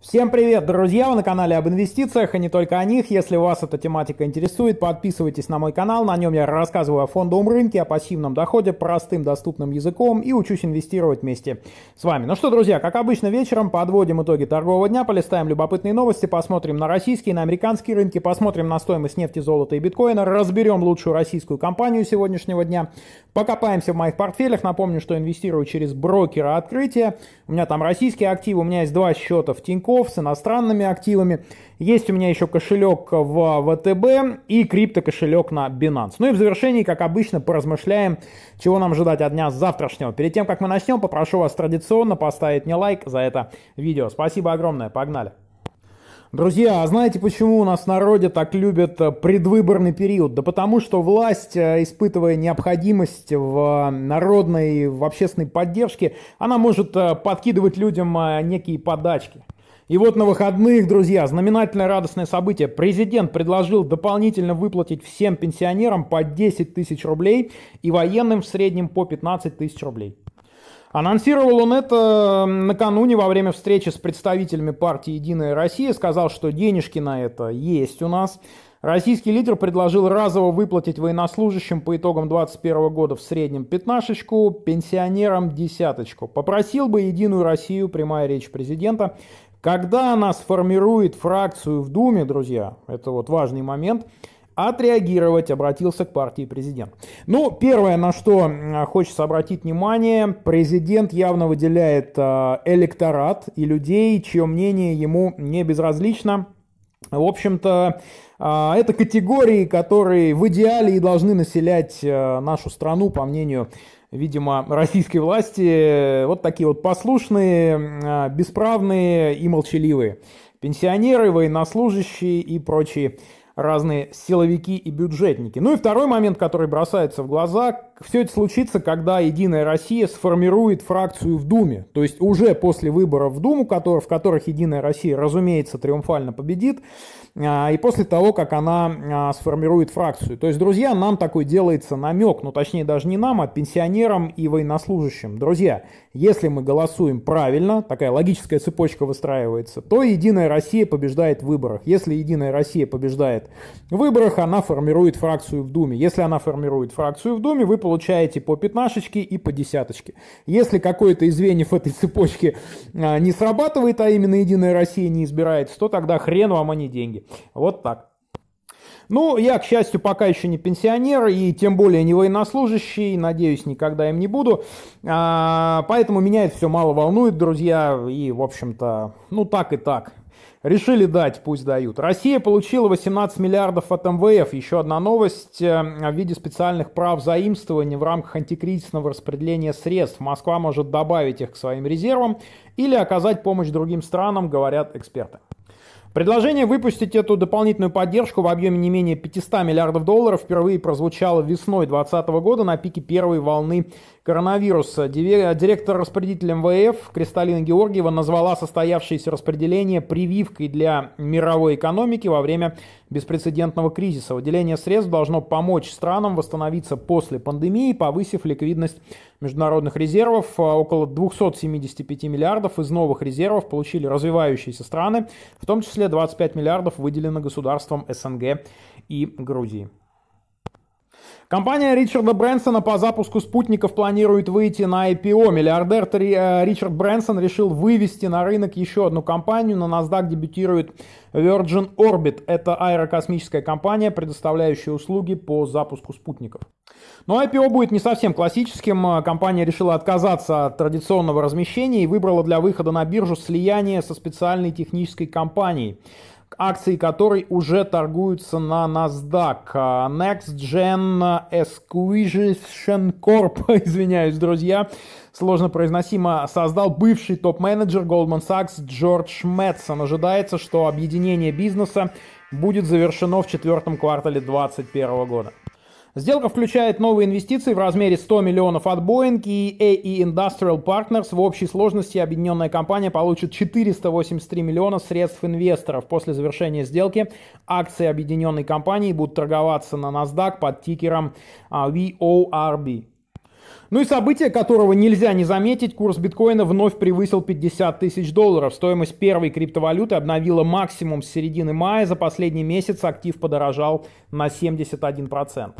Всем привет, друзья! Вы на канале об инвестициях и а не только о них. Если вас эта тематика интересует, подписывайтесь на мой канал. На нем я рассказываю о фондовом рынке, о пассивном доходе, простым доступным языком и учусь инвестировать вместе с вами. Ну что, друзья, как обычно, вечером подводим итоги торгового дня, полистаем любопытные новости, посмотрим на российские, на американские рынки, посмотрим на стоимость нефти, золота и биткоина, разберем лучшую российскую компанию сегодняшнего дня, Покопаемся в моих портфелях. Напомню, что инвестирую через брокера открытия. У меня там российские активы, у меня есть два счета в Тинькофф с иностранными активами. Есть у меня еще кошелек в ВТБ и криптокошелек на Binance. Ну и в завершении, как обычно, поразмышляем, чего нам ждать от дня завтрашнего. Перед тем, как мы начнем, попрошу вас традиционно поставить мне лайк за это видео. Спасибо огромное, погнали! Друзья, а знаете, почему у нас в народе так любят э, предвыборный период? Да потому что власть, э, испытывая необходимость в э, народной, в общественной поддержке, она может подкидывать людям некие подачки. И вот на выходных, друзья, знаменательное радостное событие. Президент предложил дополнительно выплатить всем пенсионерам по 10 тысяч рублей и военным в среднем по 15 тысяч рублей. Анонсировал он это накануне во время встречи с представителями партии «Единая Россия». Сказал, что денежки на это есть у нас. Российский лидер предложил разово выплатить военнослужащим по итогам 2021 года в среднем пятнашечку, пенсионерам десяточку. Попросил бы «Единую Россию», прямая речь президента, когда она сформирует фракцию в Думе, друзья, это вот важный момент – отреагировать, обратился к партии президент. Ну, первое, на что хочется обратить внимание, президент явно выделяет а, электорат и людей, чье мнение ему не безразлично. В общем-то, а, это категории, которые в идеале и должны населять а, нашу страну, по мнению видимо, российской власти, вот такие вот послушные, бесправные и молчаливые. Пенсионеры, военнослужащие и прочие разные силовики и бюджетники. Ну и второй момент, который бросается в глаза, все это случится, когда «Единая Россия» сформирует фракцию в Думе. То есть уже после выборов в Думу, в которых «Единая Россия», разумеется, триумфально победит, а, и после того, как она а, сформирует фракцию. То есть, друзья, нам такой делается намек, ну точнее даже не нам, а пенсионерам и военнослужащим. Друзья, если мы голосуем правильно, такая логическая цепочка выстраивается, то Единая Россия побеждает в выборах. Если Единая Россия побеждает в выборах, она формирует фракцию в Думе. Если она формирует фракцию в Думе, вы получаете по пятнашечке и по десяточке. Если какое-то из звеньев этой цепочки а, не срабатывает, а именно Единая Россия не избирается, то тогда хрен вам, а не деньги. Вот так. Ну, я, к счастью, пока еще не пенсионер и тем более не военнослужащий, надеюсь, никогда им не буду. А, поэтому меня это все мало волнует, друзья, и, в общем-то, ну так и так. Решили дать, пусть дают. Россия получила 18 миллиардов от МВФ. Еще одна новость э, в виде специальных прав заимствования в рамках антикризисного распределения средств. Москва может добавить их к своим резервам или оказать помощь другим странам, говорят эксперты. Предложение выпустить эту дополнительную поддержку в объеме не менее 500 миллиардов долларов впервые прозвучало весной 2020 года на пике первой волны коронавируса. Директор распределителя МВФ Кристалина Георгиева назвала состоявшееся распределение прививкой для мировой экономики во время беспрецедентного кризиса. Выделение средств должно помочь странам восстановиться после пандемии, повысив ликвидность международных резервов. А около 275 миллиардов из новых резервов получили развивающиеся страны, в том числе 25 миллиардов выделено государством СНГ и Грузии. Компания Ричарда Брэнсона по запуску спутников планирует выйти на IPO. Миллиардер э, Ричард Брэнсон решил вывести на рынок еще одну компанию. На NASDAQ дебютирует Virgin Orbit. Это аэрокосмическая компания, предоставляющая услуги по запуску спутников. Но IPO будет не совсем классическим. Э, компания решила отказаться от традиционного размещения и выбрала для выхода на биржу слияние со специальной технической компанией акции которой уже торгуются на NASDAQ. А, Next Gen Acquisition Corp, извиняюсь, друзья, сложно произносимо, создал бывший топ-менеджер Goldman Sachs Джордж Мэтсон. Ожидается, что объединение бизнеса будет завершено в четвертом квартале 2021 года. Сделка включает новые инвестиции в размере 100 миллионов от Boeing и AE Industrial Partners. В общей сложности объединенная компания получит 483 миллиона средств инвесторов. После завершения сделки акции объединенной компании будут торговаться на NASDAQ под тикером а, VORB. Ну и событие, которого нельзя не заметить, курс биткоина вновь превысил 50 тысяч долларов. Стоимость первой криптовалюты обновила максимум с середины мая. За последний месяц актив подорожал на 71%.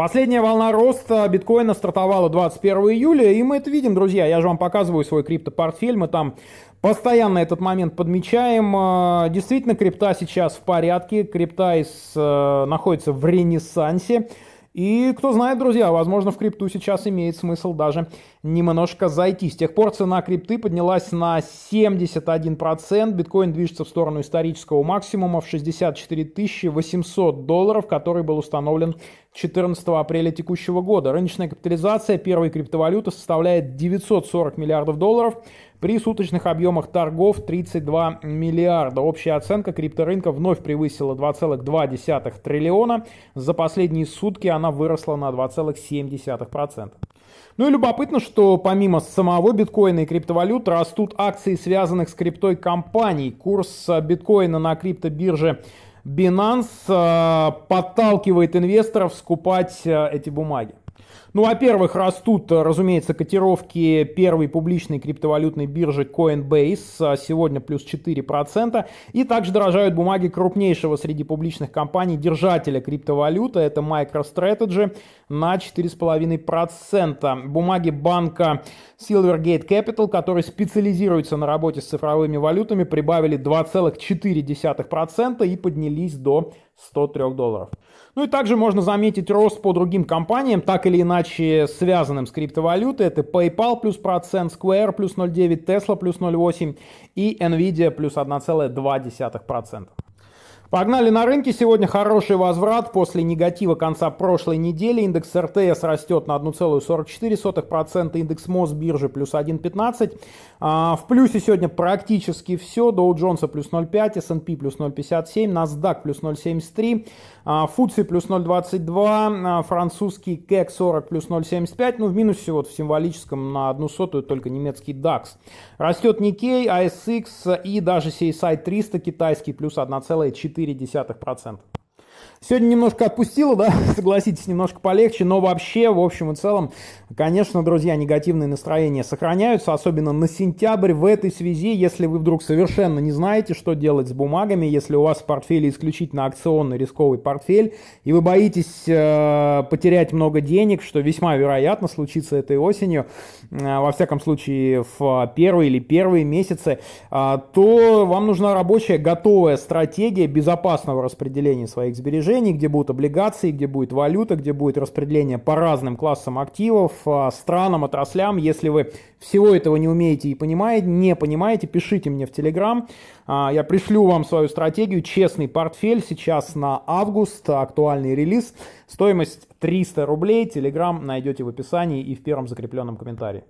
Последняя волна роста биткоина стартовала 21 июля, и мы это видим, друзья. Я же вам показываю свой криптопортфель, мы там постоянно этот момент подмечаем. А, действительно, крипта сейчас в порядке, крипта из, э, находится в ренессансе. И кто знает, друзья, возможно, в крипту сейчас имеет смысл даже немножко зайти. С тех пор цена крипты поднялась на 71%. Биткоин движется в сторону исторического максимума в 64 800 долларов, который был установлен 14 апреля текущего года. Рыночная капитализация первой криптовалюты составляет 940 миллиардов долларов при суточных объемах торгов 32 миллиарда. Общая оценка крипторынка вновь превысила 2,2 триллиона. За последние сутки она выросла на 2,7%. Ну и любопытно, что помимо самого биткоина и криптовалют растут акции связанных с криптой компаний. Курс биткоина на криптобирже Binance э, подталкивает инвесторов скупать э, эти бумаги. Ну, во-первых, растут, э, разумеется, котировки первой публичной криптовалютной биржи Coinbase, а сегодня плюс 4%, и также дорожают бумаги крупнейшего среди публичных компаний держателя криптовалюты, это MicroStrategy, на 4,5%. Бумаги банка Silvergate Capital, который специализируется на работе с цифровыми валютами, прибавили 2,4% и поднялись до 103 долларов. Ну и также можно заметить рост по другим компаниям, так и или иначе связанным с криптовалютой. Это PayPal плюс процент, Square плюс 0,9, Tesla плюс 0,8 и Nvidia плюс 1,2%. Погнали на рынке. Сегодня хороший возврат. После негатива конца прошлой недели индекс РТС растет на 1,44%, индекс МОЗ биржи плюс 1,15%, а, в плюсе сегодня практически все. Доу Джонса плюс 0,5, S&P плюс 0,57, NASDAQ плюс 0,73, а, плюс 0,22, а, французский КЭК 40 плюс 0,75. Ну, в минусе вот в символическом на одну сотую только немецкий DAX. Растет Nikkei, ASX и даже CSI 300 китайский плюс 1,4%. Сегодня немножко отпустило, да, согласитесь, немножко полегче, но вообще, в общем и целом, конечно, друзья, негативные настроения сохраняются, особенно на сентябрь. В этой связи, если вы вдруг совершенно не знаете, что делать с бумагами, если у вас в портфеле исключительно акционный рисковый портфель, и вы боитесь э, потерять много денег, что весьма вероятно случится этой осенью, э, во всяком случае, в первые или первые месяцы, э, то вам нужна рабочая готовая стратегия безопасного распределения своих сбережений предложений, где будут облигации, где будет валюта, где будет распределение по разным классам активов, а, странам, отраслям. Если вы всего этого не умеете и понимаете, не понимаете, пишите мне в Телеграм. А, я пришлю вам свою стратегию. Честный портфель сейчас на август, актуальный релиз. Стоимость 300 рублей. Телеграм найдете в описании и в первом закрепленном комментарии.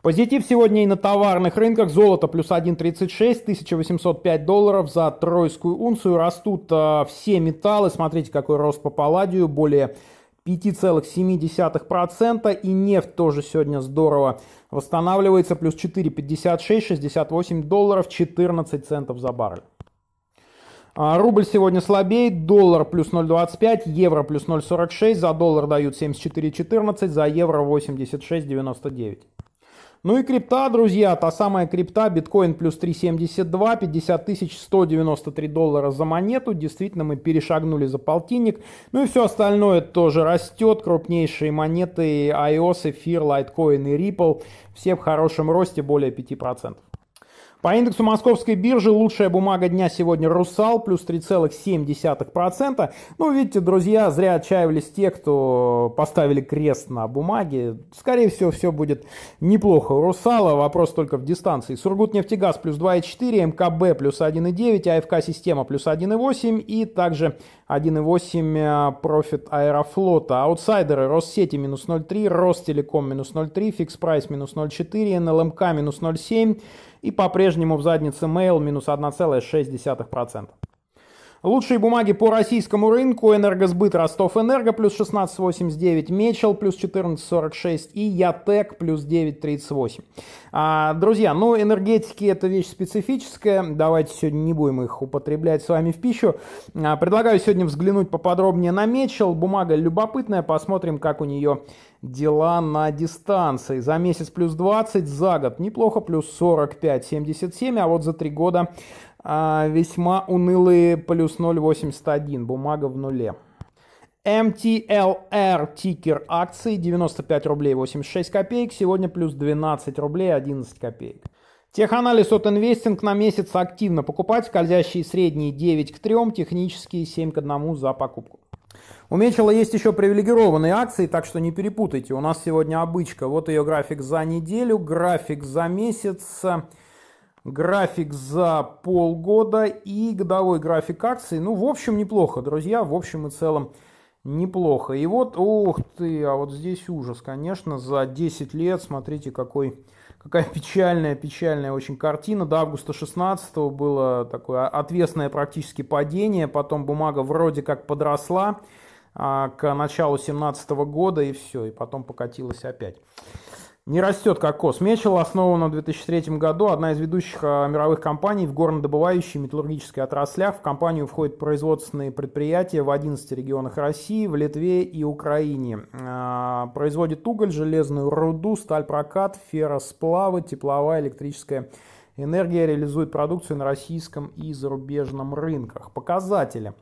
Позитив сегодня и на товарных рынках. Золото плюс 1,36, 1805 долларов за тройскую унцию. Растут э, все металлы. Смотрите, какой рост по палладию. Более 5,7%. И нефть тоже сегодня здорово восстанавливается. Плюс 4,56, 68 долларов, 14 центов за баррель. А, рубль сегодня слабеет, доллар плюс 0,25, евро плюс 0,46, за доллар дают 74,14, за евро 86,99. Ну и крипта, друзья, та самая крипта, биткоин плюс 3,72, 50 тысяч 193 доллара за монету. Действительно, мы перешагнули за полтинник. Ну и все остальное тоже растет. Крупнейшие монеты iOS, эфир, лайткоин и Ripple. Все в хорошем росте, более 5%. По индексу московской биржи лучшая бумага дня сегодня «Русал» плюс 3,7%. Ну, видите, друзья, зря отчаивались те, кто поставили крест на бумаге. Скорее всего, все будет неплохо у «Русала». Вопрос только в дистанции. «Сургутнефтегаз» плюс 2,4, «МКБ» плюс 1,9, «АФК-система» плюс 1,8 и также 1,8 э, профит «Аэрофлота». Аутсайдеры «Россети» минус 0,3, «Ростелеком» минус 0,3, «Фикс Прайс» минус 0,4, «НЛМК» минус 0,7 и по-прежнему в заднице Mail минус 1,6%. Лучшие бумаги по российскому рынку. Энергосбыт Ростов-Энерго плюс 16,89. Мечел плюс 14,46. И Ятек плюс 9,38. А, друзья, ну энергетики это вещь специфическая. Давайте сегодня не будем их употреблять с вами в пищу. А, предлагаю сегодня взглянуть поподробнее на Мечел. Бумага любопытная. Посмотрим, как у нее дела на дистанции. За месяц плюс 20, за год неплохо, плюс 45,77. А вот за три года а, весьма унылые плюс 0,81, бумага в нуле. MTLR тикер акции 95 рублей 86 копеек, сегодня плюс 12 рублей 11 копеек. Теханализ от инвестинг на месяц активно покупать, скользящие средние 9 к 3, технические 7 к 1 за покупку. У Мечела есть еще привилегированные акции, так что не перепутайте. У нас сегодня обычка. Вот ее график за неделю, график за месяц график за полгода и годовой график акций. Ну, в общем, неплохо, друзья, в общем и целом неплохо. И вот, ух ты, а вот здесь ужас, конечно, за 10 лет, смотрите, какой, какая печальная, печальная очень картина. До августа 16 было такое отвесное практически падение, потом бумага вроде как подросла а, к началу 17 года и все, и потом покатилась опять. Не растет кокос. Мечел основана в 2003 году, одна из ведущих а, мировых компаний в горнодобывающей металлургической отраслях. В компанию входят производственные предприятия в 11 регионах России, в Литве и Украине. А, производит уголь, железную руду, сталь-прокат, ферросплавы, тепловая, электрическая энергия. Реализует продукцию на российском и зарубежном рынках. Показатели.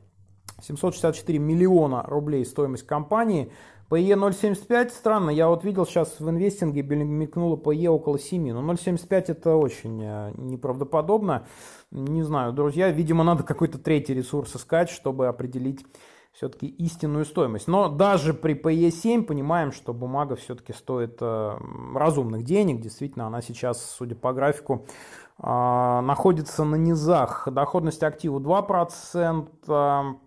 764 миллиона рублей стоимость компании – PE 0.75 странно, я вот видел сейчас в инвестинге мелькнуло PE около 7, но 0.75 это очень э, неправдоподобно. Не знаю, друзья, видимо, надо какой-то третий ресурс искать, чтобы определить все-таки истинную стоимость. Но даже при PE7 понимаем, что бумага все-таки стоит э, разумных денег. Действительно, она сейчас, судя по графику, э, находится на низах. Доходность активу 2%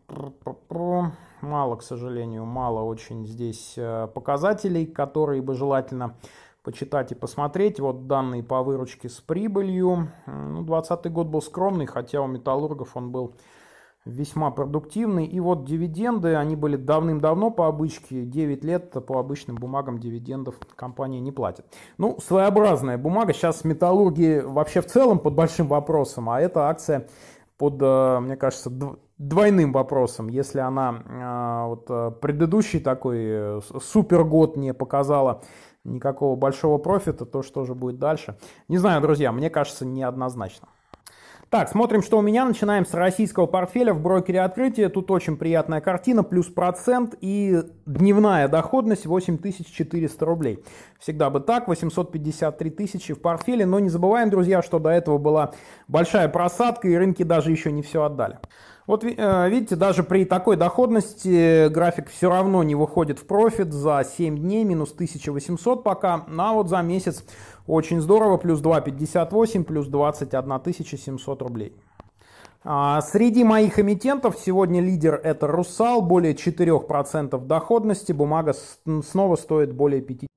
мало, к сожалению, мало очень здесь э, показателей, которые бы желательно почитать и посмотреть. Вот данные по выручке с прибылью. Ну, 2020 год был скромный, хотя у металлургов он был весьма продуктивный. И вот дивиденды, они были давным-давно по обычке, 9 лет по обычным бумагам дивидендов компания не платит. Ну, своеобразная бумага. Сейчас металлурги вообще в целом под большим вопросом, а эта акция под, э, мне кажется, двойным вопросом, если она а, вот, а, предыдущий такой э, супер год не показала никакого большого профита, то что же будет дальше? Не знаю, друзья, мне кажется, неоднозначно. Так, смотрим, что у меня. Начинаем с российского портфеля в брокере открытия. Тут очень приятная картина, плюс процент и дневная доходность 8400 рублей. Всегда бы так, 853 тысячи в портфеле. Но не забываем, друзья, что до этого была большая просадка и рынки даже еще не все отдали. Вот э, видите, даже при такой доходности график все равно не выходит в профит за 7 дней, минус 1800 пока, а вот за месяц очень здорово, плюс 2,58, плюс 21 700 рублей. А, среди моих эмитентов сегодня лидер это «Русал», более 4% доходности, бумага снова стоит более 50.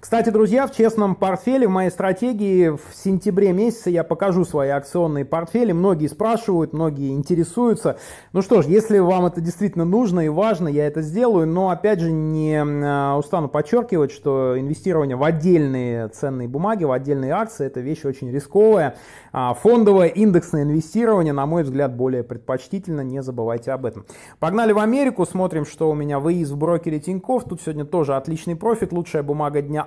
Кстати, друзья, в честном портфеле, в моей стратегии в сентябре месяце я покажу свои акционные портфели. Многие спрашивают, многие интересуются. Ну что ж, если вам это действительно нужно и важно, я это сделаю. Но опять же, не а, устану подчеркивать, что инвестирование в отдельные ценные бумаги, в отдельные акции, это вещь очень рисковая. А фондовое индексное инвестирование, на мой взгляд, более предпочтительно. Не забывайте об этом. Погнали в Америку, смотрим, что у меня выезд в брокере Тинькофф. Тут сегодня тоже отличный профит, лучшая бумага дня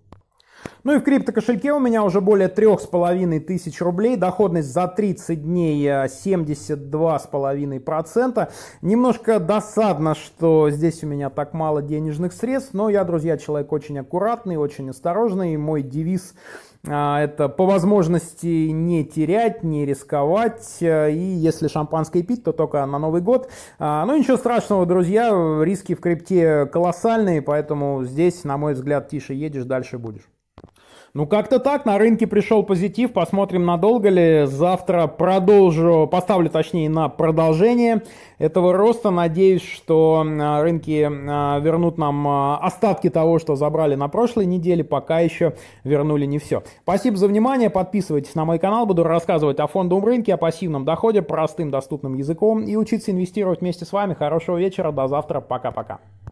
Ну и в криптокошельке у меня уже более трех с половиной тысяч рублей, доходность за 30 дней 72,5%. Э, Немножко досадно, что здесь у меня так мало денежных средств, но я, друзья, человек очень аккуратный, очень осторожный, мой девиз э, это по возможности не терять, не рисковать. Э, и если шампанское пить, то только на Новый год. Ну ничего страшного, друзья, риски в крипте колоссальные, поэтому здесь, на мой взгляд, тише едешь, дальше будешь. Ну, как-то так, на рынке пришел позитив, посмотрим, надолго ли. Завтра продолжу, поставлю, точнее, на продолжение этого роста. Надеюсь, что а, рынки а, вернут нам а, остатки того, что забрали на прошлой неделе, пока еще вернули не все. Спасибо за внимание, подписывайтесь на мой канал, буду рассказывать о фондовом рынке, о пассивном доходе, простым доступным языком и учиться инвестировать вместе с вами. Хорошего вечера, до завтра, пока-пока.